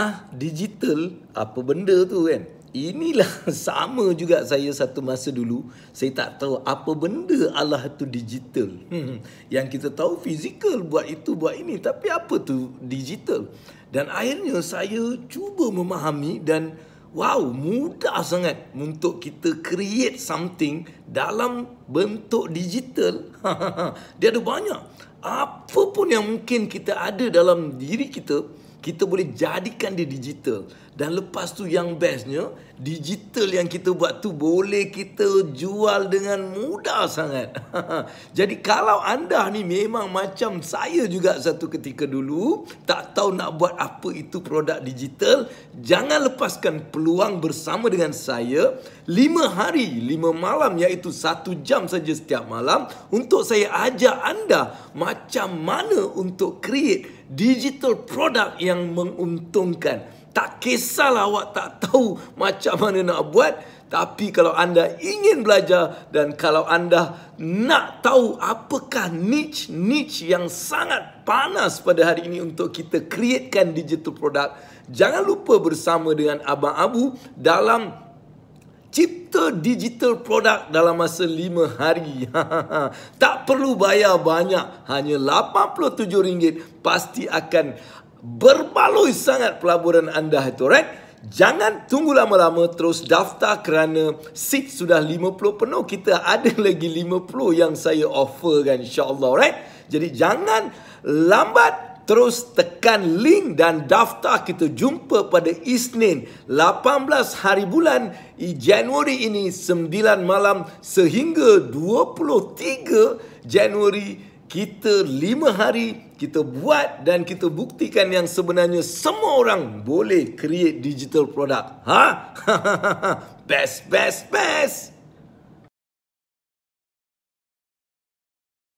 ah digital apa benda tu kan inilah sama juga saya satu masa dulu saya tak tahu apa benda Allah tu digital hmm, yang kita tahu fizikal buat itu buat ini tapi apa tu digital dan akhirnya saya cuba memahami dan wow mudah sangat untuk kita create something dalam bentuk digital dia ada banyak apapun yang mungkin kita ada dalam diri kita kita boleh jadikan dia digital dan lepas tu yang bestnya digital yang kita buat tu boleh kita jual dengan mudah sangat jadi kalau anda ni memang macam saya juga satu ketika dulu tak tahu nak buat apa itu produk digital jangan lepaskan peluang bersama dengan saya 5 hari 5 malam iaitu 1 jam saja setiap malam untuk saya ajak anda macam mana untuk create digital product yang menguntungkan. Tak kisahlah awak tak tahu macam mana nak buat. Tapi kalau anda ingin belajar dan kalau anda nak tahu apakah niche-niche yang sangat panas pada hari ini untuk kita createkan digital product, jangan lupa bersama dengan Abang Abu dalam cipta digital produk dalam masa 5 hari. tak perlu bayar banyak, hanya RM87 pasti akan berbaloi sangat pelaburan anda itu, right? Jangan tunggu lama-lama terus daftar kerana seat sudah 50 penuh. Kita ada lagi 50 yang saya offer kan insya right? Jadi jangan lambat terus tekan link dan daftar kita jumpa pada Isnin 18 hari bulan Januari ini 9 malam sehingga 23 Januari kita 5 hari kita buat dan kita buktikan yang sebenarnya semua orang boleh create digital product. Ha? best, best, best.